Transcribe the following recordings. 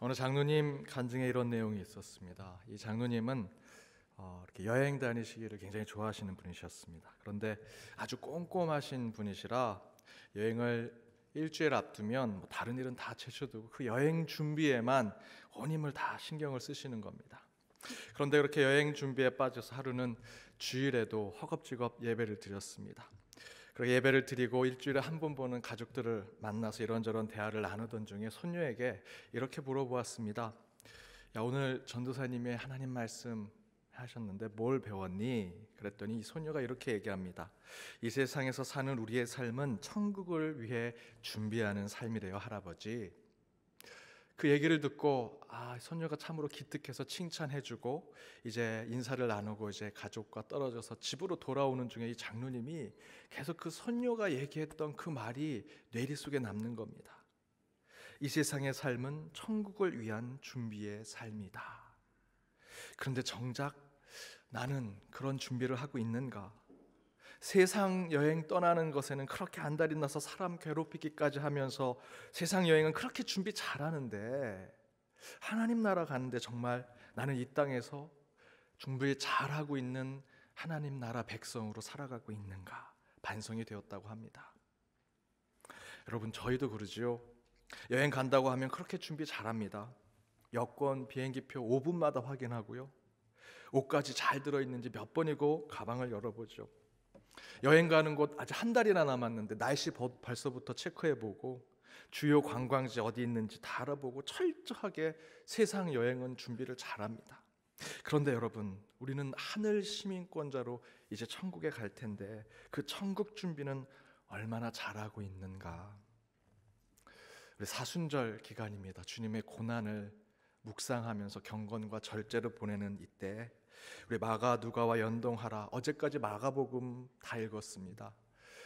어느 장로님 간증에 이런 내용이 있었습니다. 이 장로님은 어, 이렇게 여행 다니시기를 굉장히 좋아하시는 분이셨습니다. 그런데 아주 꼼꼼하신 분이시라 여행을 일주일 앞두면 뭐 다른 일은 다 제쳐두고 그 여행 준비에만 온 힘을 다 신경을 쓰시는 겁니다. 그런데 그렇게 여행 준비에 빠져서 하루는 주일에도 허겁지겁 예배를 드렸습니다. 그렇게 예배를 드리고 일주일에 한 번 보는 가족들을 만나서 이런저런 대화를 나누던 중에 손녀에게 이렇게 물어보았습니다. 야 오늘 전도사님의 하나님 말씀 하셨는데 뭘 배웠니? 그랬더니 이 소녀가 이렇게 얘기합니다. 이 세상에서 사는 우리의 삶은 천국을 위해 준비하는 삶이래요, 할아버지. 그 얘기를 듣고 아선녀가 참으로 기특해서 칭찬해주고 이제 인사를 나누고 이제 가족과 떨어져서 집으로 돌아오는 중에 이 장로님이 계속 그선녀가 얘기했던 그 말이 뇌리 속에 남는 겁니다. 이 세상의 삶은 천국을 위한 준비의 삶이다. 그런데 정작 나는 그런 준비를 하고 있는가? 세상 여행 떠나는 것에는 그렇게 안달이 나서 사람 괴롭히기까지 하면서 세상 여행은 그렇게 준비 잘하는데 하나님 나라 가는데 정말 나는 이 땅에서 준비 잘하고 있는 하나님 나라 백성으로 살아가고 있는가 반성이 되었다고 합니다. 여러분 저희도 그러지요. 여행 간다고 하면 그렇게 준비 잘합니다. 여권, 비행기표 5분마다 확인하고요. 옷까지 잘 들어 있는지 몇 번이고 가방을 열어보죠. 여행 가는 곳아직한 달이나 남았는데 날씨 벌써부터 체크해보고 주요 관광지 어디 있는지 다 알아보고 철저하게 세상 여행은 준비를 잘합니다. 그런데 여러분, 우리는 하늘 시민권자로 이제 천국에 갈 텐데 그 천국 준비는 얼마나 잘하고 있는가? 우리 사순절 기간입니다. 주님의 고난을 묵상하면서 경건과 절제를 보내는 이때 우리 마가 누가와 연동하라 어제까지 마가복음 다 읽었습니다.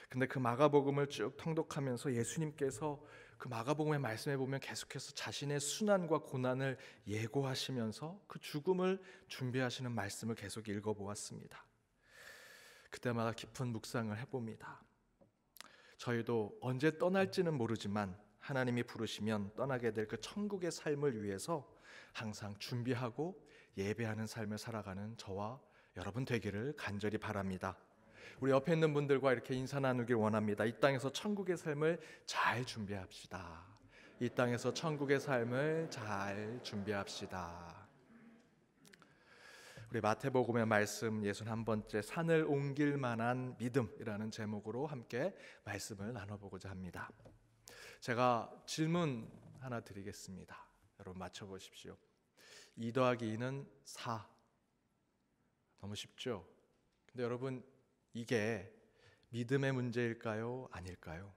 근데 그 마가복음을 쭉 통독하면서 예수님께서 그 마가복음의 말씀에 보면 계속해서 자신의 순환과 고난을 예고하시면서 그 죽음을 준비하시는 말씀을 계속 읽어보았습니다. 그때마다 깊은 묵상을 해봅니다. 저희도 언제 떠날지는 모르지만 하나님이 부르시면 떠나게 될 그 천국의 삶을 위해서 항상 준비하고 예배하는 삶을 살아가는 저와 여러분 되기를 간절히 바랍니다. 우리 옆에 있는 분들과 이렇게 인사 나누길 원합니다. 이 땅에서 천국의 삶을 잘 준비합시다. 이 땅에서 천국의 삶을 잘 준비합시다. 우리 마태복음의 말씀 61번째 산을 옮길 만한 믿음이라는 제목으로 함께 말씀을 나눠보고자 합니다. 제가 질문 하나 드리겠습니다. 여러분 맞춰보십시오. 2 더하기 2는 4. 너무 쉽죠? 근데 여러분, 이게 믿음의 문제일까요? 아닐까요?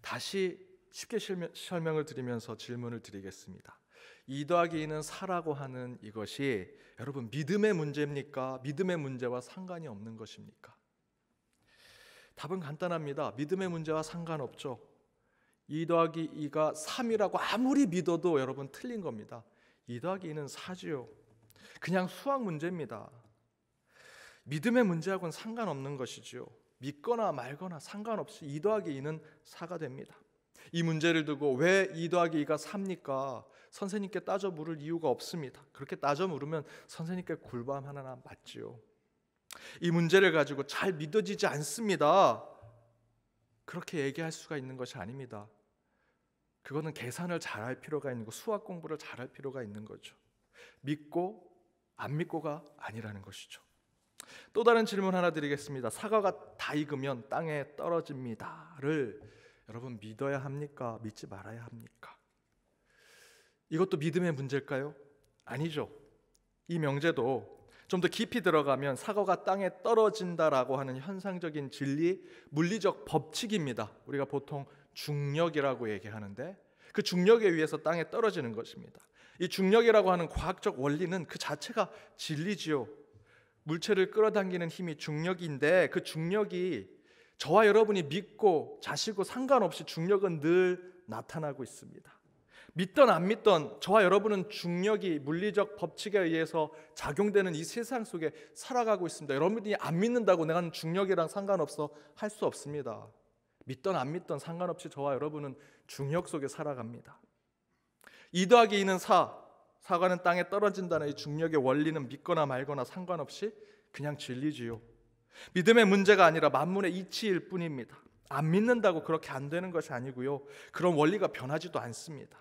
다시 쉽게 설명을 드리면서 질문을 드리겠습니다. 2 더하기 2는 4라고 하는 이것이 여러분 믿음의 문제입니까? 믿음의 문제와 상관이 없는 것입니까? 답은 간단합니다. 믿음의 문제와 상관없죠. 2 더하기 2가 3이라고 아무리 믿어도 여러분 틀린 겁니다. 2 더하기 2는 4지요. 그냥 수학 문제입니다. 믿음의 문제하고는 상관없는 것이지요. 믿거나 말거나 상관없이 2 더하기 2는 4가 됩니다. 이 문제를 두고 왜2 더하기 2가 3니까 선생님께 따져 물을 이유가 없습니다. 그렇게 따져 물으면 선생님께 굴밤 하나나 맞지요. 이 문제를 가지고 잘 믿어지지 않습니다. 그렇게 얘기할 수가 있는 것이 아닙니다. 그거는 계산을 잘할 필요가 있는 거, 수학 공부를 잘할 필요가 있는 거죠. 믿고 안 믿고가 아니라는 것이죠. 또 다른 질문 하나 드리겠습니다. 사과가 다 익으면 땅에 떨어집니다를 여러분 믿어야 합니까? 믿지 말아야 합니까? 이것도 믿음의 문제일까요? 아니죠. 이 명제도 좀 더 깊이 들어가면 사과가 땅에 떨어진다라고 하는 현상적인 진리, 물리적 법칙입니다. 우리가 보통 중력이라고 얘기하는데 그 중력에 의해서 땅에 떨어지는 것입니다. 이 중력이라고 하는 과학적 원리는 그 자체가 진리지요. 물체를 끌어당기는 힘이 중력인데 그 중력이 저와 여러분이 믿고 자시고 상관없이 중력은 늘 나타나고 있습니다. 믿던 안 믿던 저와 여러분은 중력이 물리적 법칙에 의해서 작용되는 이 세상 속에 살아가고 있습니다. 여러분이 안 믿는다고 내가 중력이랑 상관없어 할 수 없습니다. 믿던 안 믿던 상관없이 저와 여러분은 중력 속에 살아갑니다. 2 더하기 2는 4, 사과는 땅에 떨어진다는 이 중력의 원리는 믿거나 말거나 상관없이 그냥 진리지요. 믿음의 문제가 아니라 만물의 이치일 뿐입니다. 안 믿는다고 그렇게 안 되는 것이 아니고요. 그런 원리가 변하지도 않습니다.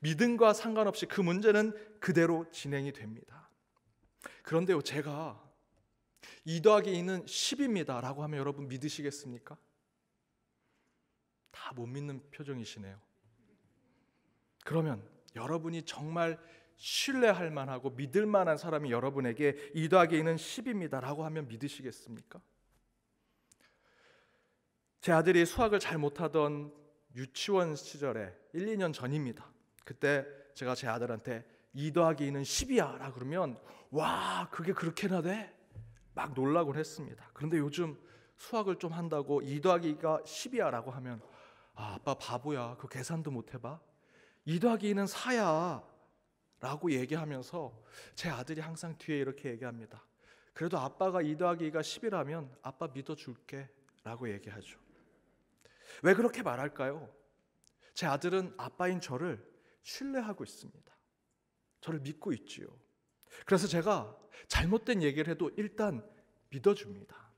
믿음과 상관없이 그 문제는 그대로 진행이 됩니다. 그런데요, 제가 2 더하기 2는 10입니다. 라고 하면 여러분 믿으시겠습니까? 다못 믿는 표정이시네요. 그러면 여러분이 정말 신뢰할 만하고 믿을 만한 사람이 여러분에게 2 더하기 2는 10입니다 라고 하면 믿으시겠습니까? 제 아들이 수학을 잘 못하던 유치원 시절에 1, 2년 전입니다 그때 제가 제 아들한테 2 더하기 2는 10이야 라 그러면 와 그게 그렇게나 돼? 막 놀라곤 했습니다 그런데 요즘 수학을 좀 한다고 2 더하기가 10이야 라고 하면 아, 아빠 바보야. 그 계산도 못 해봐. 2 더하기 2는 4야. 라고 얘기하면서 제 아들이 항상 뒤에 이렇게 얘기합니다. 그래도 아빠가 2 더하기 2가 10이라면 아빠 믿어줄게. 라고 얘기하죠. 왜 그렇게 말할까요? 제 아들은 아빠인 저를 신뢰하고 있습니다. 저를 믿고 있지요. 그래서 제가 잘못된 얘기를 해도 일단 믿어줍니다.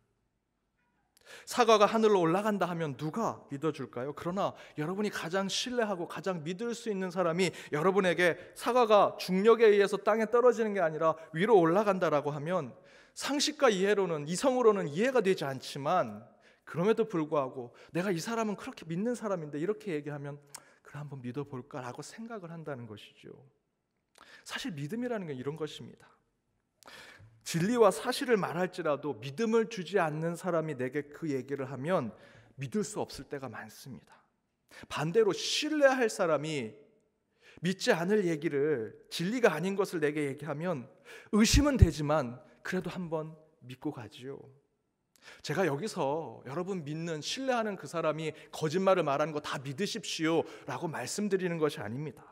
사과가 하늘로 올라간다 하면 누가 믿어줄까요? 그러나 여러분이 가장 신뢰하고 가장 믿을 수 있는 사람이 여러분에게 사과가 중력에 의해서 땅에 떨어지는 게 아니라 위로 올라간다라고 하면 상식과 이해로는 이성으로는 이해가 되지 않지만 그럼에도 불구하고 내가 이 사람은 그렇게 믿는 사람인데 이렇게 얘기하면 그래 한번 믿어볼까라고 생각을 한다는 것이죠. 사실 믿음이라는 건 이런 것입니다. 진리와 사실을 말할지라도 믿음을 주지 않는 사람이 내게 그 얘기를 하면 믿을 수 없을 때가 많습니다. 반대로 신뢰할 사람이 믿지 않을 얘기를 진리가 아닌 것을 내게 얘기하면 의심은 되지만 그래도 한번 믿고 가지요. 제가 여기서 여러분 믿는 신뢰하는 그 사람이 거짓말을 말하는 거 다 믿으십시오라고 말씀드리는 것이 아닙니다.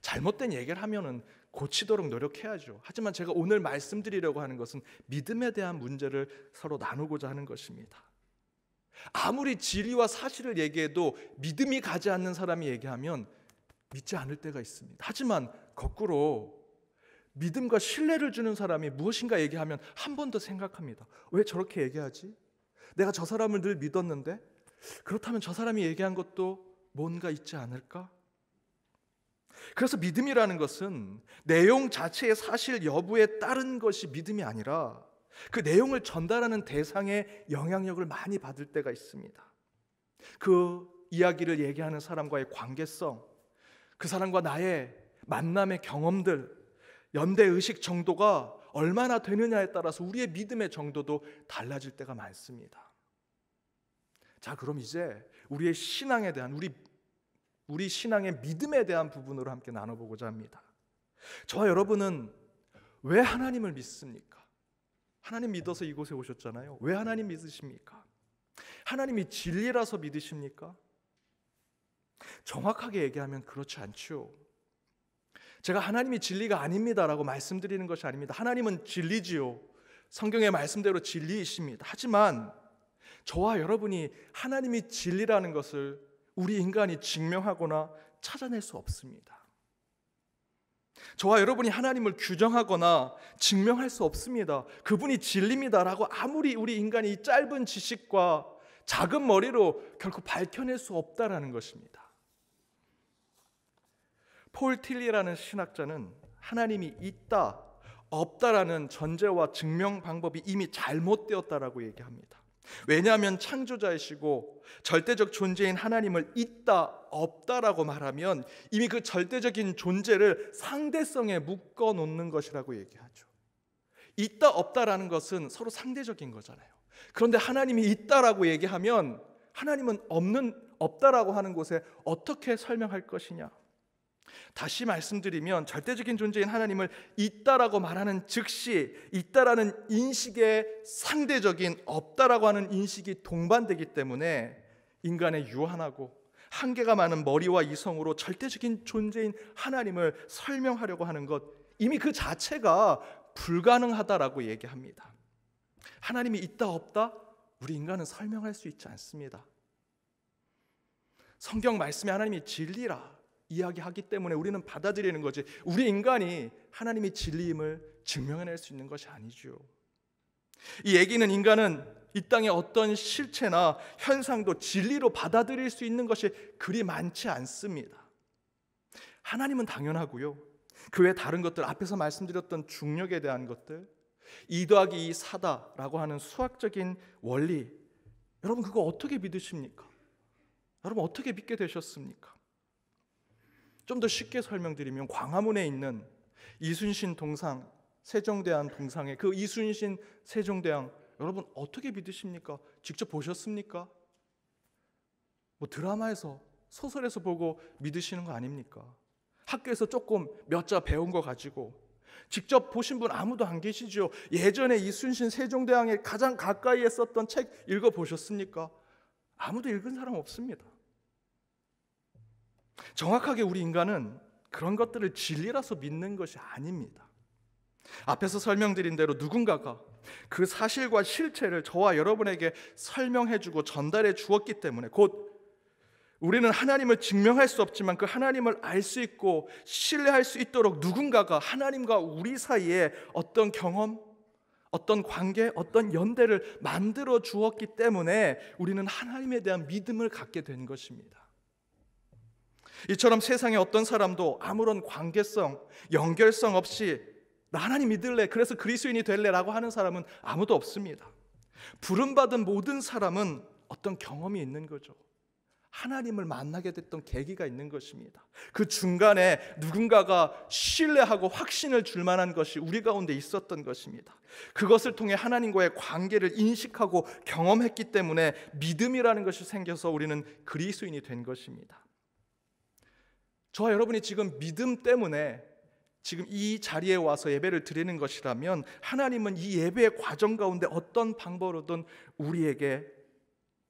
잘못된 얘기를 하면은 고치도록 노력해야죠. 하지만 제가 오늘 말씀드리려고 하는 것은 믿음에 대한 문제를 서로 나누고자 하는 것입니다. 아무리 진리와 사실을 얘기해도 믿음이 가지 않는 사람이 얘기하면 믿지 않을 때가 있습니다. 하지만 거꾸로 믿음과 신뢰를 주는 사람이 무엇인가 얘기하면 한 번 더 생각합니다. 왜 저렇게 얘기하지? 내가 저 사람을 늘 믿었는데 그렇다면 저 사람이 얘기한 것도 뭔가 있지 않을까? 그래서 믿음이라는 것은 내용 자체의 사실 여부에 따른 것이 믿음이 아니라 그 내용을 전달하는 대상의 영향력을 많이 받을 때가 있습니다. 그 이야기를 얘기하는 사람과의 관계성, 그 사람과 나의 만남의 경험들, 연대 의식 정도가 얼마나 되느냐에 따라서 우리의 믿음의 정도도 달라질 때가 많습니다. 자, 그럼 이제 우리의 신앙에 대한 우리 우리 신앙의 믿음에 대한 부분으로 함께 나눠보고자 합니다. 저와 여러분은 왜 하나님을 믿습니까? 하나님 믿어서 이곳에 오셨잖아요. 왜 하나님 믿으십니까? 하나님이 진리라서 믿으십니까? 정확하게 얘기하면 그렇지 않죠. 제가 하나님이 진리가 아닙니다라고 말씀드리는 것이 아닙니다. 하나님은 진리지요. 성경의 말씀대로 진리이십니다. 하지만 저와 여러분이 하나님이 진리라는 것을 우리 인간이 증명하거나 찾아낼 수 없습니다. 저와 여러분이 하나님을 규정하거나 증명할 수 없습니다. 그분이 진리입니다라고 아무리 우리 인간이 짧은 지식과 작은 머리로 결코 밝혀낼 수 없다라는 것입니다. 폴 틸리라는 신학자는 하나님이 있다, 없다라는 전제와 증명 방법이 이미 잘못되었다라고 얘기합니다. 왜냐하면 창조자이시고 절대적 존재인 하나님을 있다, 없다라고 말하면 이미 그 절대적인 존재를 상대성에 묶어 놓는 것이라고 얘기하죠. 있다, 없다라는 것은 서로 상대적인 거잖아요. 그런데 하나님이 있다라고 얘기하면 하나님은 없는 없다라고 하는 곳에 어떻게 설명할 것이냐? 다시 말씀드리면 절대적인 존재인 하나님을 있다라고 말하는 즉시 있다라는 인식의 상대적인 없다라고 하는 인식이 동반되기 때문에 인간의 유한하고 한계가 많은 머리와 이성으로 절대적인 존재인 하나님을 설명하려고 하는 것 이미 그 자체가 불가능하다라고 얘기합니다. 하나님이 있다 없다 우리 인간은 설명할 수 있지 않습니다. 성경 말씀에 하나님이 진리라 이야기하기 때문에 우리는 받아들이는 거지. 우리 인간이 하나님의 진리임을 증명해낼 수 있는 것이 아니죠. 이 얘기는 인간은 이 땅의 어떤 실체나 현상도 진리로 받아들일 수 있는 것이 그리 많지 않습니다. 하나님은 당연하고요. 그 외 다른 것들 앞에서 말씀드렸던 중력에 대한 것들, 2 더하기 2 4다라고 하는 수학적인 원리, 여러분 그거 어떻게 믿으십니까? 여러분 어떻게 믿게 되셨습니까? 좀더 쉽게 설명드리면 광화문에 있는 이순신 동상, 세종대왕 동상에 그 이순신 세종대왕 여러분 어떻게 믿으십니까? 직접 보셨습니까? 뭐 드라마에서 소설에서 보고 믿으시는 거 아닙니까? 학교에서 조금 몇 자 배운 거 가지고 직접 보신 분 아무도 안 계시죠. 예전에 이순신 세종대왕의 가장 가까이에 썼던 책 읽어 보셨습니까? 아무도 읽은 사람 없습니다. 정확하게 우리 인간은 그런 것들을 진리라서 믿는 것이 아닙니다. 앞에서 설명드린 대로 누군가가 그 사실과 실체를 저와 여러분에게 설명해주고 전달해 주었기 때문에 곧 우리는 하나님을 증명할 수 없지만 그 하나님을 알 수 있고 신뢰할 수 있도록 누군가가 하나님과 우리 사이에 어떤 경험, 어떤 관계, 어떤 연대를 만들어 주었기 때문에 우리는 하나님에 대한 믿음을 갖게 된 것입니다. 이처럼 세상의 어떤 사람도 아무런 관계성, 연결성 없이 나 하나님 믿을래, 그래서 그리스인이 될래라고 하는 사람은 아무도 없습니다. 부름받은 모든 사람은 어떤 경험이 있는 거죠. 하나님을 만나게 됐던 계기가 있는 것입니다. 그 중간에 누군가가 신뢰하고 확신을 줄 만한 것이 우리 가운데 있었던 것입니다. 그것을 통해 하나님과의 관계를 인식하고 경험했기 때문에 믿음이라는 것이 생겨서 우리는 그리스인이 된 것입니다. 저와 여러분이 지금 믿음 때문에 지금 이 자리에 와서 예배를 드리는 것이라면 하나님은 이 예배의 과정 가운데 어떤 방법으로든 우리에게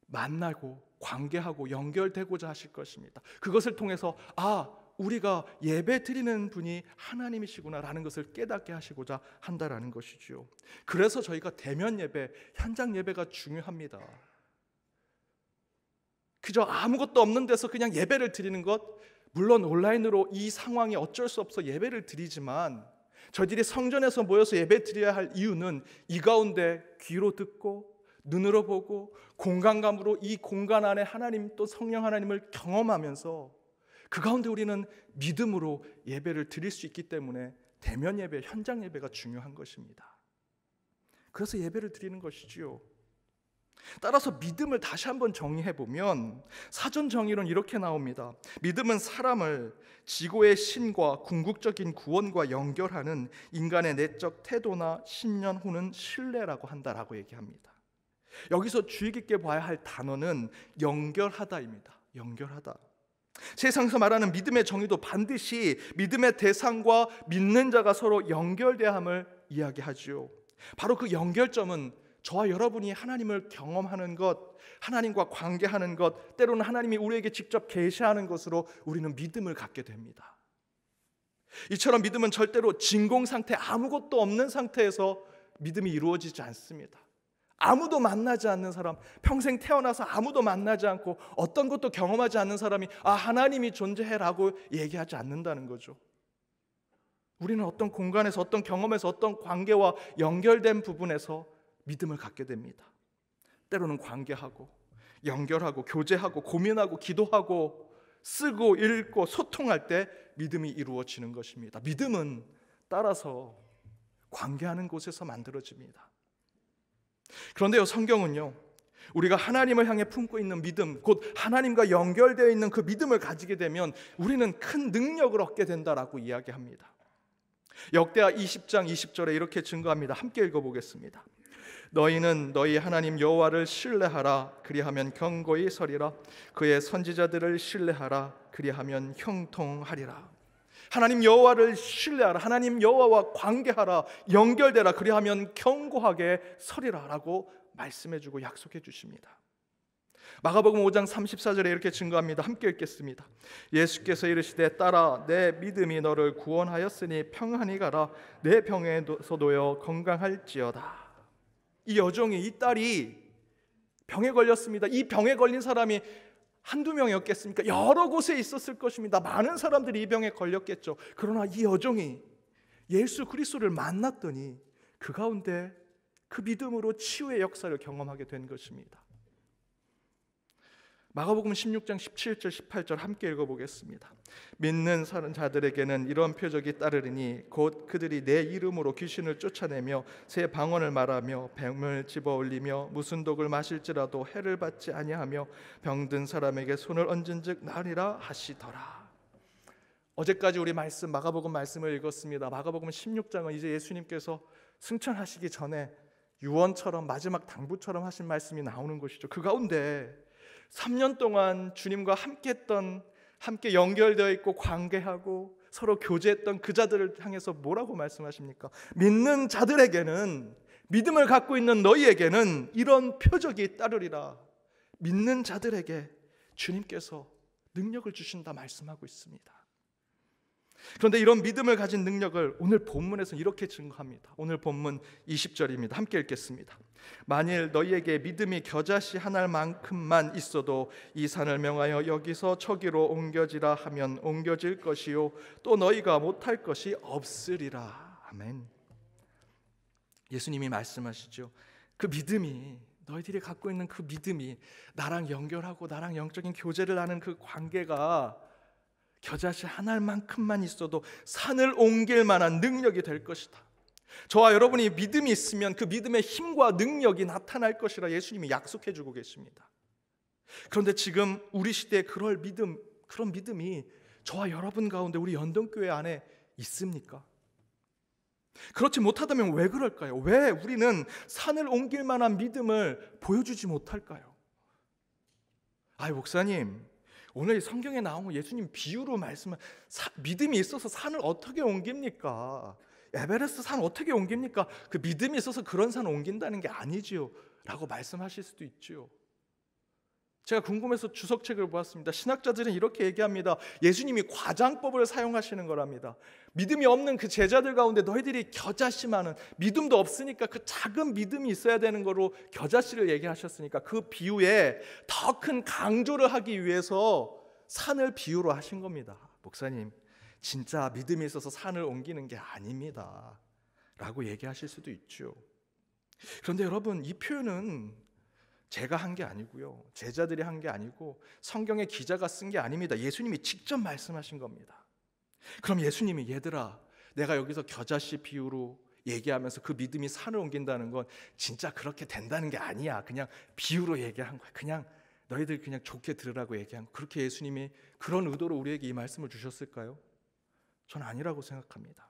만나고 관계하고 연결되고자 하실 것입니다. 그것을 통해서 아 우리가 예배 드리는 분이 하나님이시구나라는 것을 깨닫게 하시고자 한다라는 것이지요. 그래서 저희가 대면 예배, 현장 예배가 중요합니다. 그저 아무것도 없는 데서 그냥 예배를 드리는 것, 물론 온라인으로 이 상황에 어쩔 수 없어 예배를 드리지만 저희들이 성전에서 모여서 예배 드려야 할 이유는 이 가운데 귀로 듣고 눈으로 보고 공간감으로 이 공간 안에 하나님 또 성령 하나님을 경험하면서 그 가운데 우리는 믿음으로 예배를 드릴 수 있기 때문에 대면 예배, 현장 예배가 중요한 것입니다. 그래서 예배를 드리는 것이지요. 따라서 믿음을 다시 한번 정리해 보면 사전 정의론 이렇게 나옵니다. 믿음은 사람을 지고의 신과 궁극적인 구원과 연결하는 인간의 내적 태도나 신념 혹은 신뢰라고 한다라고 얘기합니다. 여기서 주의 깊게 봐야 할 단어는 연결하다입니다. 연결하다. 세상에서 말하는 믿음의 정의도 반드시 믿음의 대상과 믿는 자가 서로 연결되함을 이야기하지요. 바로 그 연결점은 저와 여러분이 하나님을 경험하는 것, 하나님과 관계하는 것, 때로는 하나님이 우리에게 직접 계시하는 것으로 우리는 믿음을 갖게 됩니다. 이처럼 믿음은 절대로 진공 상태 아무것도 없는 상태에서 믿음이 이루어지지 않습니다. 아무도 만나지 않는 사람, 평생 태어나서 아무도 만나지 않고 어떤 것도 경험하지 않는 사람이 아 하나님이 존재해라고 얘기하지 않는다는 거죠. 우리는 어떤 공간에서 어떤 경험에서 어떤 관계와 연결된 부분에서 믿음을 갖게 됩니다. 때로는 관계하고 연결하고 교제하고 고민하고 기도하고 쓰고 읽고 소통할 때 믿음이 이루어지는 것입니다. 믿음은 따라서 관계하는 곳에서 만들어집니다. 그런데요, 성경은요, 우리가 하나님을 향해 품고 있는 믿음, 곧 하나님과 연결되어 있는 그 믿음을 가지게 되면 우리는 큰 능력을 얻게 된다라고 이야기합니다. 역대하 20장 20절에 이렇게 증거합니다. 함께 읽어보겠습니다. 너희는 너희 하나님 여호와를 신뢰하라 그리하면 경고히 서리라 그의 선지자들을 신뢰하라 그리하면 형통하리라 하나님 여호와를 신뢰하라 하나님 여호와와 관계하라 연결되라 그리하면 경고하게 서리라라고 말씀해 주고 약속해 주십니다. 마가복음 5장 34절에 이렇게 증거합니다. 함께 읽겠습니다. 예수께서 이르시되 따라 내 믿음이 너를 구원하였으니 평안히 가라 내 병에서 도여 건강할지어다. 이 여종이 이 딸이 병에 걸렸습니다. 이 병에 걸린 사람이 한두 명이었겠습니까? 여러 곳에 있었을 것입니다. 많은 사람들이 이 병에 걸렸겠죠. 그러나 이 여종이 예수 그리스도를 만났더니 그 가운데 그 믿음으로 치유의 역사를 경험하게 된 것입니다. 마가복음 16장 17절 18절 함께 읽어보겠습니다. 믿는 자들에게는 이런 표적이 따르리니 곧 그들이 내 이름으로 귀신을 쫓아내며 새 방언을 말하며 뱀을 집어올리며 무슨 독을 마실지라도 해를 받지 아니하며 병든 사람에게 손을 얹은즉 나으리라 하시더라. 어제까지 우리 말씀 마가복음 말씀을 읽었습니다. 마가복음 16장은 이제 예수님께서 승천하시기 전에 유언처럼 마지막 당부처럼 하신 말씀이 나오는 것이죠. 그 가운데 3년 동안 주님과 함께 했던 함께 연결되어 있고 관계하고 서로 교제했던 그 자들을 향해서 뭐라고 말씀하십니까? 믿는 자들에게는 믿음을 갖고 있는 너희에게는 이런 표적이 따르리라. 믿는 자들에게 주님께서 능력을 주신다 말씀하고 있습니다. 그런데 이런 믿음을 가진 능력을 오늘 본문에서 이렇게 증거합니다. 오늘 본문 20절입니다. 함께 읽겠습니다. 만일 너희에게 믿음이 겨자씨 하나만큼만 있어도 이 산을 명하여 여기서 저기로 옮겨지라 하면 옮겨질 것이요 또 너희가 못할 것이 없으리라. 아멘. 예수님이 말씀하시죠. 그 믿음이 너희들이 갖고 있는 그 믿음이 나랑 연결하고 나랑 영적인 교제를 하는 그 관계가 겨자씨 하나만큼만 있어도 산을 옮길 만한 능력이 될 것이다. 저와 여러분이 믿음이 있으면 그 믿음의 힘과 능력이 나타날 것이라 예수님이 약속해 주고 계십니다. 그런데 지금 우리 시대에 그럴 믿음, 그런 믿음이 저와 여러분 가운데 우리 연동교회 안에 있습니까? 그렇지 못하다면 왜 그럴까요? 왜 우리는 산을 옮길 만한 믿음을 보여주지 못할까요? 아이, 목사님, 오늘 성경에 나온 예수님 비유로 말씀한 믿음이 있어서 산을 어떻게 옮깁니까? 에베레스트 산 어떻게 옮깁니까? 그 믿음이 있어서 그런 산 옮긴다는 게 아니지요. 라고 말씀하실 수도 있지요. 제가 궁금해서 주석책을 보았습니다. 신학자들은 이렇게 얘기합니다. 예수님이 과장법을 사용하시는 거랍니다. 믿음이 없는 그 제자들 가운데 너희들이 겨자씨 만은 믿음도 없으니까 그 작은 믿음이 있어야 되는 거로 겨자씨를 얘기하셨으니까 그 비유에 더 큰 강조를 하기 위해서 산을 비유로 하신 겁니다. 목사님, 진짜 믿음이 있어서 산을 옮기는 게 아닙니다. 라고 얘기하실 수도 있죠. 그런데 여러분, 이 표현은 제가 한 게 아니고요. 제자들이 한 게 아니고 성경의 기자가 쓴 게 아닙니다. 예수님이 직접 말씀하신 겁니다. 그럼 예수님이 얘들아, 내가 여기서 겨자씨 비유로 얘기하면서 그 믿음이 산을 옮긴다는 건 진짜 그렇게 된다는 게 아니야. 그냥 비유로 얘기한 거야. 그냥 너희들 그냥 좋게 들으라고 얘기한 거. 그렇게 예수님이 그런 의도로 우리에게 이 말씀을 주셨을까요? 저는 아니라고 생각합니다.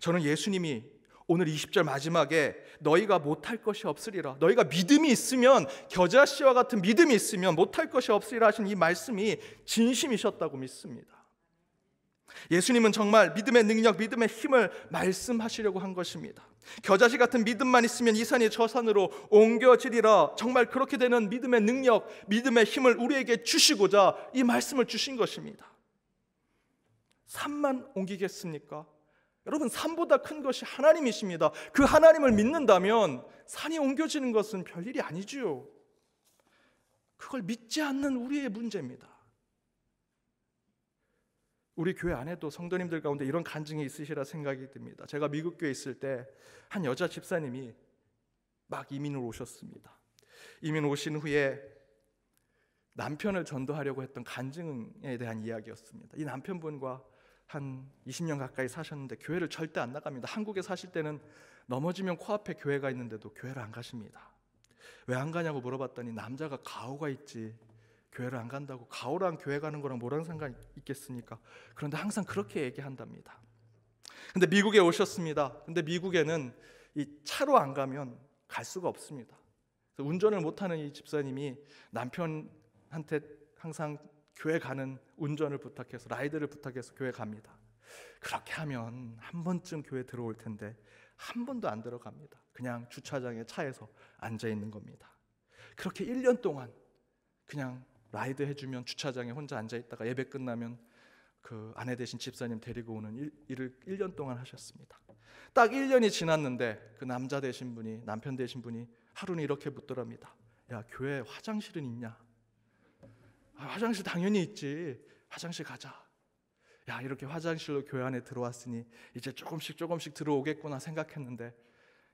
저는 예수님이 오늘 20절 마지막에 너희가 못할 것이 없으리라. 너희가 믿음이 있으면 겨자씨와 같은 믿음이 있으면 못할 것이 없으리라 하신 이 말씀이 진심이셨다고 믿습니다. 예수님은 정말 믿음의 능력, 믿음의 힘을 말씀하시려고 한 것입니다. 겨자씨 같은 믿음만 있으면 이 산이 저 산으로 옮겨지리라. 정말 그렇게 되는 믿음의 능력, 믿음의 힘을 우리에게 주시고자 이 말씀을 주신 것입니다. 산만 옮기겠습니까? 여러분 산보다 큰 것이 하나님이십니다. 그 하나님을 믿는다면 산이 옮겨지는 것은 별일이 아니지요. 그걸 믿지 않는 우리의 문제입니다. 우리 교회 안에도 성도님들 가운데 이런 간증이 있으시라 생각이 듭니다. 제가 미국 교회 있을 때 한 여자 집사님이 막 이민을 오셨습니다. 이민 오신 후에 남편을 전도하려고 했던 간증에 대한 이야기였습니다. 이 남편분과 한 20년 가까이 사셨는데 교회를 절대 안 나갑니다. 한국에 사실 때는 넘어지면 코앞에 교회가 있는데도 교회를 안 가십니다. 왜 안 가냐고 물어봤더니 남자가 가오가 있지 교회를 안 간다고 가오랑 교회 가는 거랑 뭐랑 상관 있겠습니까? 그런데 항상 그렇게 얘기한답니다. 근데 미국에 오셨습니다. 근데 미국에는 이 차로 안 가면 갈 수가 없습니다. 운전을 못하는 이 집사님이 남편한테 항상 교회 가는 운전을 부탁해서 라이드를 부탁해서 교회 갑니다. 그렇게 하면 한 번쯤 교회 들어올 텐데 한 번도 안 들어갑니다. 그냥 주차장에 차에서 앉아 있는 겁니다. 그렇게 1년 동안 그냥 라이드 해주면 주차장에 혼자 앉아 있다가 예배 끝나면 그 아내 대신 집사님 데리고 오는 일, 일을 1년 동안 하셨습니다. 딱 1년이 지났는데 그 남자 되신 분이 남편 되신 분이 하루는 이렇게 묻더랍니다. 야 교회 화장실은 있냐? 아, 화장실 당연히 있지. 화장실 가자. 야, 이렇게 화장실로 교회 안에 들어왔으니 이제 조금씩 조금씩 들어오겠구나 생각했는데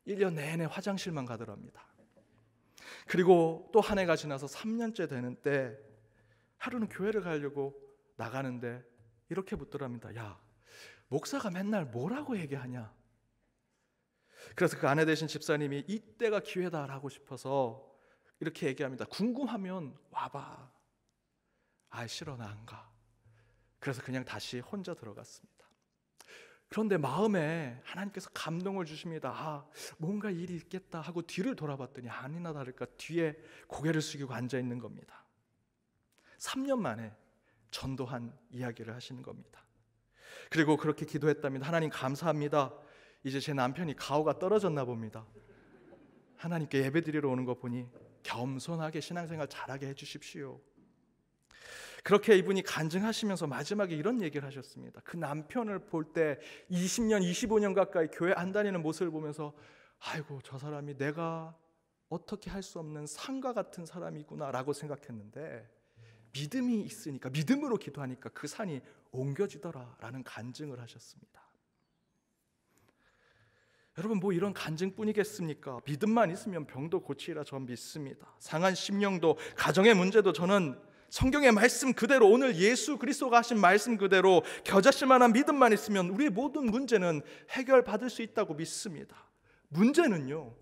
1년 내내 화장실만 가더랍니다. 그리고 또 한 해가 지나서 3년째 되는 때 하루는 교회를 가려고 나가는데 이렇게 묻더랍니다. 야, 목사가 맨날 뭐라고 얘기하냐? 그래서 그 아내 되신 집사님이 이때가 기회다라고 싶어서 이렇게 얘기합니다. 궁금하면 와봐. 아 싫어 나안 가. 그래서 그냥 다시 혼자 들어갔습니다. 그런데 마음에 하나님께서 감동을 주십니다. 아, 뭔가 일이 있겠다 하고 뒤를 돌아봤더니 아니나 다를까 뒤에 고개를 숙이고 앉아 있는 겁니다. 3년 만에 전도한 이야기를 하시는 겁니다. 그리고 그렇게 기도했답니다. 하나님 감사합니다. 이제 제 남편이 가오가 떨어졌나 봅니다. 하나님께 예배드리러 오는 거 보니 겸손하게 신앙생활 잘하게 해주십시오. 그렇게 이분이 간증하시면서 마지막에 이런 얘기를 하셨습니다. 그 남편을 볼 때 20년, 25년 가까이 교회 안 다니는 모습을 보면서 아이고, 저 사람이 내가 어떻게 할 수 없는 상과 같은 사람이구나라고 생각했는데 믿음이 있으니까 믿음으로 기도하니까 그 산이 옮겨지더라라는 간증을 하셨습니다. 여러분 뭐 이런 간증뿐이겠습니까? 믿음만 있으면 병도 고치리라 전 믿습니다. 상한 심령도 가정의 문제도 저는 성경의 말씀 그대로 오늘 예수 그리스도가 하신 말씀 그대로 겨자씨 만한 믿음만 있으면 우리의 모든 문제는 해결받을 수 있다고 믿습니다. 문제는요.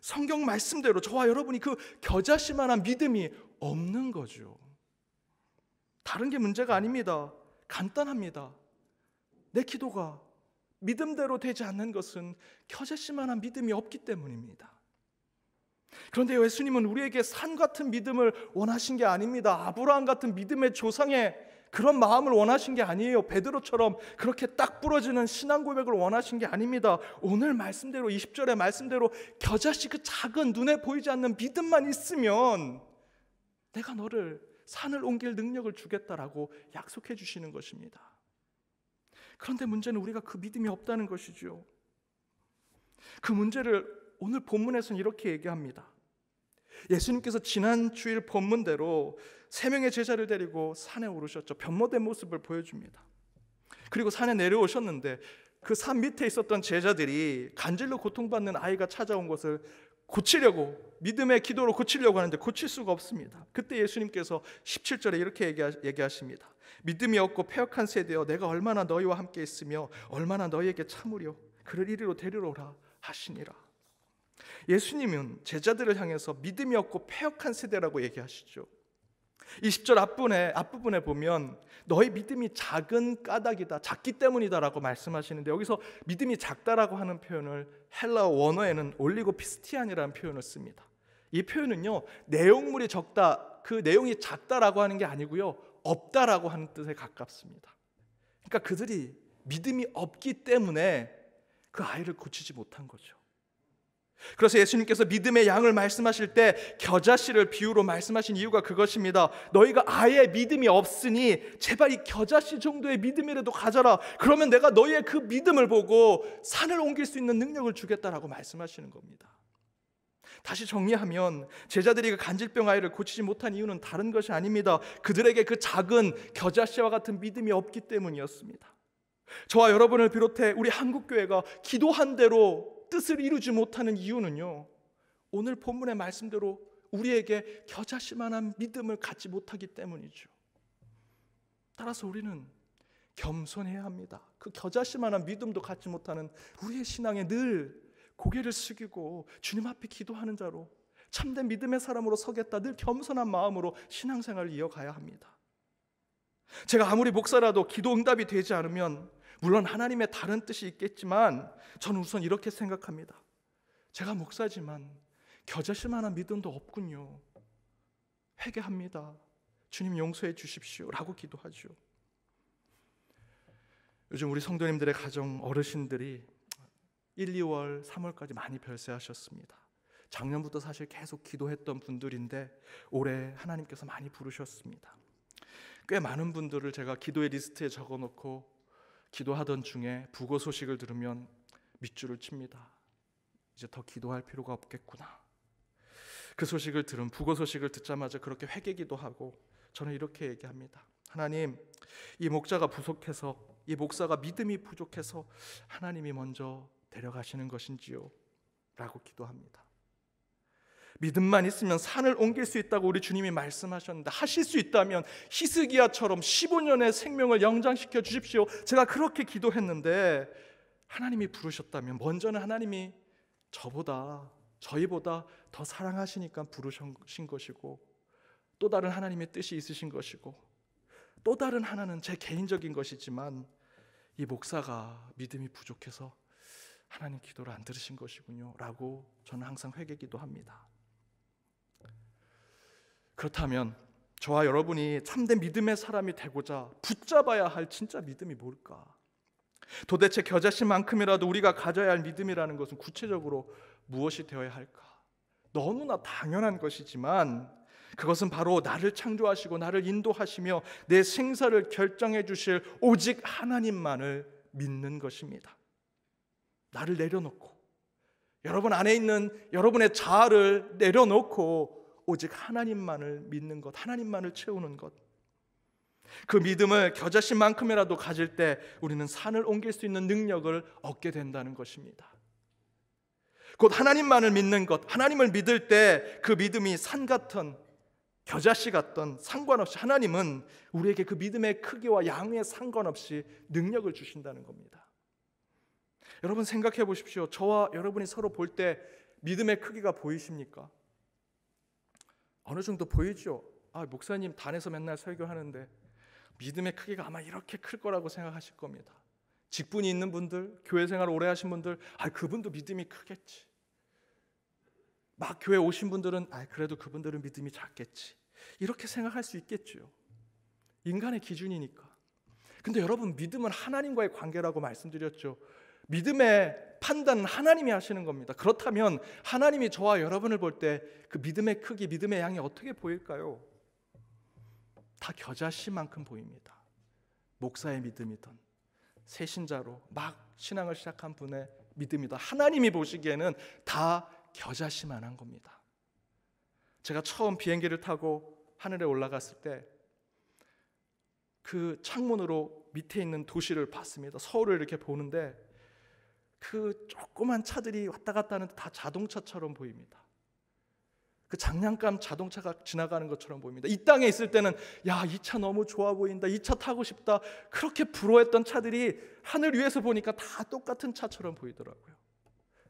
성경 말씀대로 저와 여러분이 그 겨자실 만한 믿음이 없는 거죠. 다른 게 문제가 아닙니다. 간단합니다. 내 기도가 믿음대로 되지 않는 것은 겨자씨만한 믿음이 없기 때문입니다. 그런데 예수님은 우리에게 산 같은 믿음을 원하신 게 아닙니다. 아브라함 같은 믿음의 조상의 그런 마음을 원하신 게 아니에요. 베드로처럼 그렇게 딱 부러지는 신앙 고백을 원하신 게 아닙니다. 오늘 말씀대로 20절의 말씀대로 겨자씨 그 작은 눈에 보이지 않는 믿음만 있으면 내가 너를 산을 옮길 능력을 주겠다라고 약속해 주시는 것입니다. 그런데 문제는 우리가 그 믿음이 없다는 것이죠. 그 문제를 오늘 본문에서는 이렇게 얘기합니다. 예수님께서 지난 주일 본문대로 세 명의 제자를 데리고 산에 오르셨죠. 변모된 모습을 보여줍니다. 그리고 산에 내려오셨는데 그 산 밑에 있었던 제자들이 간질로 고통받는 아이가 찾아온 것을 고치려고 믿음의 기도로 고치려고 하는데 고칠 수가 없습니다. 그때 예수님께서 17절에 이렇게 얘기하, 십니다 믿음이 없고 폐역한 세대여 내가 얼마나 너희와 함께 있으며 얼마나 너희에게 참으려 그를 이리로 데리러 오라 하시니라. 예수님은 제자들을 향해서 믿음이 없고 패역한 세대라고 얘기하시죠. 20절 앞부분에, 앞부분에 보면 너희 믿음이 작은 까닭이다, 작기 때문이다라고 말씀하시는데 여기서 믿음이 작다라고 하는 표현을 헬라 원어에는 올리고 피스티안이라는 표현을 씁니다. 이 표현은요, 내용물이 적다, 그 내용이 작다라고 하는 게 아니고요, 없다라고 하는 뜻에 가깝습니다. 그러니까 그들이 믿음이 없기 때문에 그 아이를 고치지 못한 거죠. 그래서 예수님께서 믿음의 양을 말씀하실 때 겨자씨를 비유로 말씀하신 이유가 그것입니다. 너희가 아예 믿음이 없으니 제발 이 겨자씨 정도의 믿음이라도 가져라. 그러면 내가 너희의 그 믿음을 보고 산을 옮길 수 있는 능력을 주겠다라고 말씀하시는 겁니다. 다시 정리하면 제자들이 그 간질병 아이를 고치지 못한 이유는 다른 것이 아닙니다. 그들에게 그 작은 겨자씨와 같은 믿음이 없기 때문이었습니다. 저와 여러분을 비롯해 우리 한국교회가 기도한 대로 뜻을 이루지 못하는 이유는요. 오늘 본문의 말씀대로 우리에게 겨자씨만한 믿음을 갖지 못하기 때문이죠. 따라서 우리는 겸손해야 합니다. 그 겨자씨만한 믿음도 갖지 못하는 우리의 신앙에 늘 고개를 숙이고 주님 앞에 기도하는 자로 참된 믿음의 사람으로 서겠다 늘 겸손한 마음으로 신앙생활을 이어가야 합니다. 제가 아무리 목사라도 기도 응답이 되지 않으면 물론 하나님의 다른 뜻이 있겠지만 저는 우선 이렇게 생각합니다. 제가 목사지만 겨자실 만한 믿음도 없군요. 회개합니다. 주님 용서해 주십시오라고 기도하죠. 요즘 우리 성도님들의 가정 어르신들이 1, 2월, 3월까지 많이 별세하셨습니다. 작년부터 사실 계속 기도했던 분들인데 올해 하나님께서 많이 부르셨습니다. 꽤 많은 분들을 제가 기도의 리스트에 적어놓고 기도하던 중에 부고 소식을 들으면 밑줄을 칩니다. 이제 더 기도할 필요가 없겠구나. 그 소식을 들은 부고 소식을 듣자마자 그렇게 회개기도 하고 저는 이렇게 얘기합니다. 하나님, 이 목자가 부족해서 이 목사가 믿음이 부족해서 하나님이 먼저 데려가시는 것인지요? 라고 기도합니다. 믿음만 있으면 산을 옮길 수 있다고 우리 주님이 말씀하셨는데 하실 수 있다면 히스기야처럼 15년의 생명을 영장시켜 주십시오. 제가 그렇게 기도했는데 하나님이 부르셨다면 먼저는 하나님이 저보다 저희보다 더 사랑하시니까 부르신 것이고 또 다른 하나님의 뜻이 있으신 것이고 또 다른 하나는 제 개인적인 것이지만 이 목사가 믿음이 부족해서 하나님 기도를 안 들으신 것이군요. 라고 저는 항상 회개기도 합니다. 그렇다면 저와 여러분이 참된 믿음의 사람이 되고자 붙잡아야 할 진짜 믿음이 뭘까? 도대체 겨자씨만큼이라도 우리가 가져야 할 믿음이라는 것은 구체적으로 무엇이 되어야 할까? 너무나 당연한 것이지만 그것은 바로 나를 창조하시고 나를 인도하시며 내 생사를 결정해 주실 오직 하나님만을 믿는 것입니다. 나를 내려놓고 여러분 안에 있는 여러분의 자아를 내려놓고 오직 하나님만을 믿는 것, 하나님만을 채우는 것. 그 믿음을 겨자씨만큼이라도 가질 때 우리는 산을 옮길 수 있는 능력을 얻게 된다는 것입니다. 곧 하나님만을 믿는 것, 하나님을 믿을 때 그 믿음이 산 같은 겨자씨 같던 상관없이 하나님은 우리에게 그 믿음의 크기와 양에 상관없이 능력을 주신다는 겁니다. 여러분 생각해 보십시오. 저와 여러분이 서로 볼 때 믿음의 크기가 보이십니까? 어느 정도 보이죠. 아, 목사님 단에서 맨날 설교하는데 믿음의 크기가 아마 이렇게 클 거라고 생각하실 겁니다. 직분이 있는 분들, 교회 생활 오래 하신 분들, 아, 그분도 믿음이 크겠지. 막 교회 오신 분들은 아, 그래도 그분들은 믿음이 작겠지. 이렇게 생각할 수 있겠죠. 인간의 기준이니까. 근데 여러분 믿음은 하나님과의 관계라고 말씀드렸죠. 믿음의 판단은 하나님이 하시는 겁니다. 그렇다면 하나님이 저와 여러분을 볼 때 그 믿음의 크기, 믿음의 양이 어떻게 보일까요? 다 겨자씨만큼 보입니다. 목사의 믿음이든 새신자로 막 신앙을 시작한 분의 믿음이든 하나님이 보시기에는 다 겨자씨만한 겁니다. 제가 처음 비행기를 타고 하늘에 올라갔을 때 그 창문으로 밑에 있는 도시를 봤습니다. 서울을 이렇게 보는데 그 조그만 차들이 왔다 갔다 하는데 다 자동차처럼 보입니다. 그 장난감 자동차가 지나가는 것처럼 보입니다. 이 땅에 있을 때는 야, 이 차 너무 좋아 보인다. 이 차 타고 싶다. 그렇게 부러했던 차들이 하늘 위에서 보니까 다 똑같은 차처럼 보이더라고요.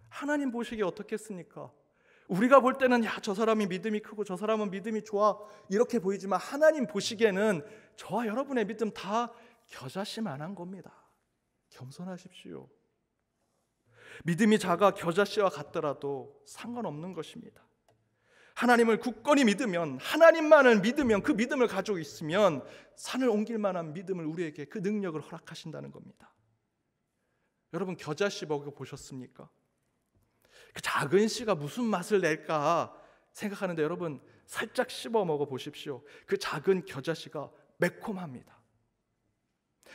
하나님 보시기에 어떻겠습니까? 우리가 볼 때는 야, 저 사람이 믿음이 크고 저 사람은 믿음이 좋아. 이렇게 보이지만 하나님 보시기에는 저와 여러분의 믿음 다 겨자씨만한 겁니다. 겸손하십시오. 믿음이 작아 겨자씨와 같더라도 상관없는 것입니다. 하나님을 굳건히 믿으면 하나님만을 믿으면 그 믿음을 가지고 있으면 산을 옮길 만한 믿음을 우리에게 그 능력을 허락하신다는 겁니다. 여러분 겨자씨 먹어 보셨습니까? 그 작은 씨가 무슨 맛을 낼까 생각하는데 여러분 살짝 씹어 먹어 보십시오. 그 작은 겨자씨가 매콤합니다.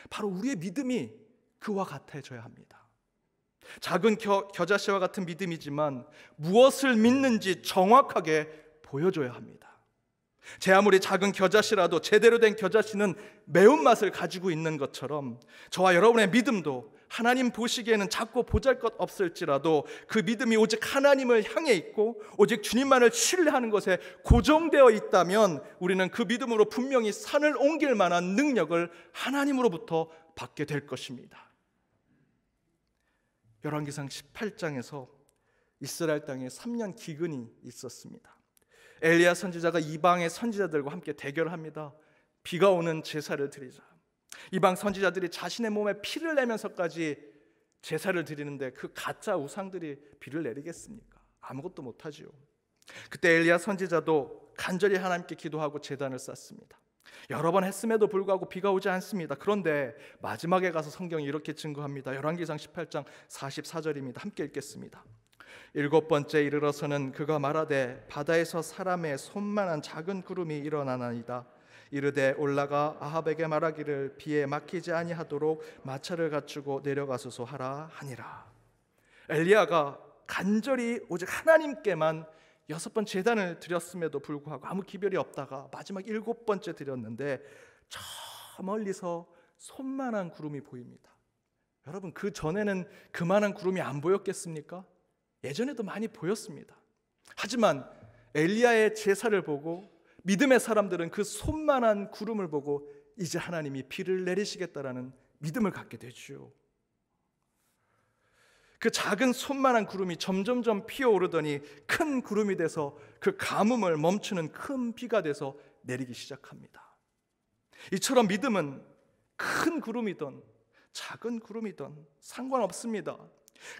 바로 우리의 믿음이 그와 같아져야 합니다. 작은 겨, 겨자씨와 같은 믿음이지만 무엇을 믿는지 정확하게 보여줘야 합니다. 제 아무리 작은 겨자씨라도 제대로 된 겨자씨는 매운맛을 가지고 있는 것처럼 저와 여러분의 믿음도 하나님 보시기에는 작고 보잘것 없을지라도 그 믿음이 오직 하나님을 향해 있고 오직 주님만을 신뢰하는 것에 고정되어 있다면 우리는 그 믿음으로 분명히 산을 옮길 만한 능력을 하나님으로부터 받게 될 것입니다. 열왕기상 18장에서 이스라엘 땅에 3년 기근이 있었습니다. 엘리야 선지자가 이방의 선지자들과 함께 대결합니다. 비가 오는 제사를 드리자. 이방 선지자들이 자신의 몸에 피를 내면서까지 제사를 드리는데 그 가짜 우상들이 비를 내리겠습니까? 아무것도 못하지요. 그때 엘리야 선지자도 간절히 하나님께 기도하고 제단을 쌓습니다. 여러 번 했음에도 불구하고 비가 오지 않습니다. 그런데 마지막에 가서 성경이 이렇게 증거합니다. 열왕기상 18장 44절입니다. 함께 읽겠습니다. 일곱 번째 이르러서는 그가 말하되 바다에서 사람의 손만한 작은 구름이 일어나나이다. 이르되 올라가 아합에게 말하기를 비에 막히지 아니하도록 마차를 갖추고 내려가소서 하라 하니라. 엘리야가 간절히 오직 하나님께만 여섯 번 재단을 드렸음에도 불구하고 아무 기별이 없다가 마지막 일곱 번째 드렸는데 저 멀리서 손만한 구름이 보입니다. 여러분 그 전에는 그만한 구름이 안 보였겠습니까? 예전에도 많이 보였습니다. 하지만 엘리야의 제사를 보고 믿음의 사람들은 그 손만한 구름을 보고 이제 하나님이 비를 내리시겠다라는 믿음을 갖게 되죠. 그 작은 손만한 구름이 점점점 피어오르더니 큰 구름이 돼서 그 가뭄을 멈추는 큰 비가 돼서 내리기 시작합니다. 이처럼 믿음은 큰 구름이든 작은 구름이든 상관없습니다.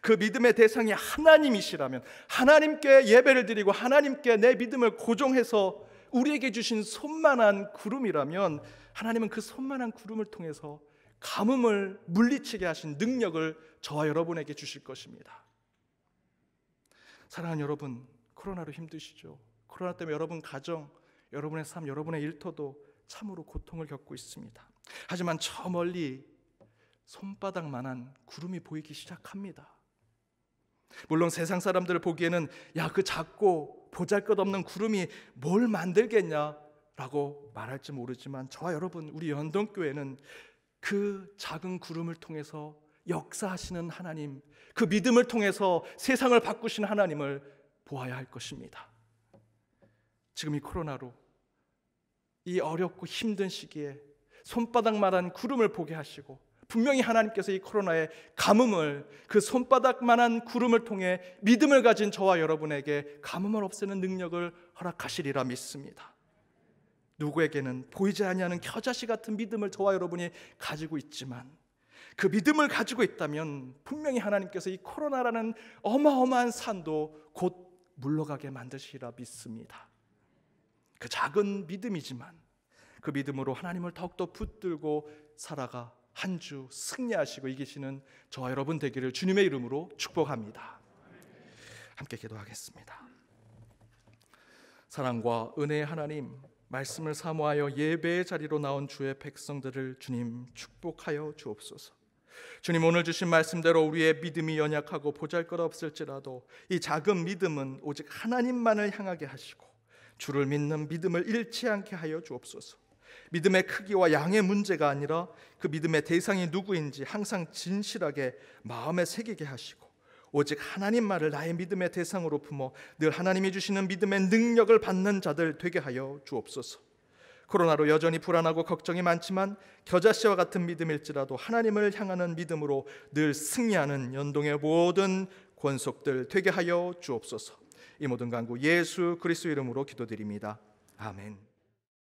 그 믿음의 대상이 하나님이시라면 하나님께 예배를 드리고 하나님께 내 믿음을 고정해서 우리에게 주신 손만한 구름이라면 하나님은 그 손만한 구름을 통해서 가뭄을 물리치게 하신 능력을 저와 여러분에게 주실 것입니다. 사랑하는 여러분, 코로나로 힘드시죠? 코로나 때문에 여러분 가정, 여러분의 삶, 여러분의 일터도 참으로 고통을 겪고 있습니다. 하지만 저 멀리 손바닥만한 구름이 보이기 시작합니다. 물론 세상 사람들을 보기에는 야, 그 작고 보잘것없는 구름이 뭘 만들겠냐라고 말할지 모르지만 저와 여러분 우리 연동교회는 그 작은 구름을 통해서 역사하시는 하나님, 그 믿음을 통해서 세상을 바꾸신 하나님을 보아야 할 것입니다. 지금 이 코로나로 이 어렵고 힘든 시기에 손바닥만한 구름을 보게 하시고 분명히 하나님께서 이 코로나의 가뭄을 그 손바닥만한 구름을 통해 믿음을 가진 저와 여러분에게 가뭄을 없애는 능력을 허락하시리라 믿습니다. 누구에게는 보이지 아니하는 겨자씨 같은 믿음을 저와 여러분이 가지고 있지만 그 믿음을 가지고 있다면 분명히 하나님께서 이 코로나라는 어마어마한 산도 곧 물러가게 만드시라 리 믿습니다. 그 작은 믿음이지만 그 믿음으로 하나님을 더욱더 붙들고 살아가 한 주 승리하시고 이기시는 저와 여러분 되기를 주님의 이름으로 축복합니다. 함께 기도하겠습니다. 사랑과 은혜의 하나님, 말씀을 사모하여 예배의 자리로 나온 주의 백성들을 주님 축복하여 주옵소서. 주님 오늘 주신 말씀대로 우리의 믿음이 연약하고 보잘것없을지라도 이 작은 믿음은 오직 하나님만을 향하게 하시고 주를 믿는 믿음을 잃지 않게 하여 주옵소서. 믿음의 크기와 양의 문제가 아니라 그 믿음의 대상이 누구인지 항상 진실하게 마음에 새기게 하시고 오직 하나님만을 나의 믿음의 대상으로 품어 늘 하나님이 주시는 믿음의 능력을 받는 자들 되게 하여 주옵소서. 코로나로 여전히 불안하고 걱정이 많지만 겨자씨와 같은 믿음일지라도 하나님을 향하는 믿음으로 늘 승리하는 연동의 모든 권속들 되게 하여 주옵소서. 이 모든 간구 예수 그리스도 이름으로 기도드립니다. 아멘.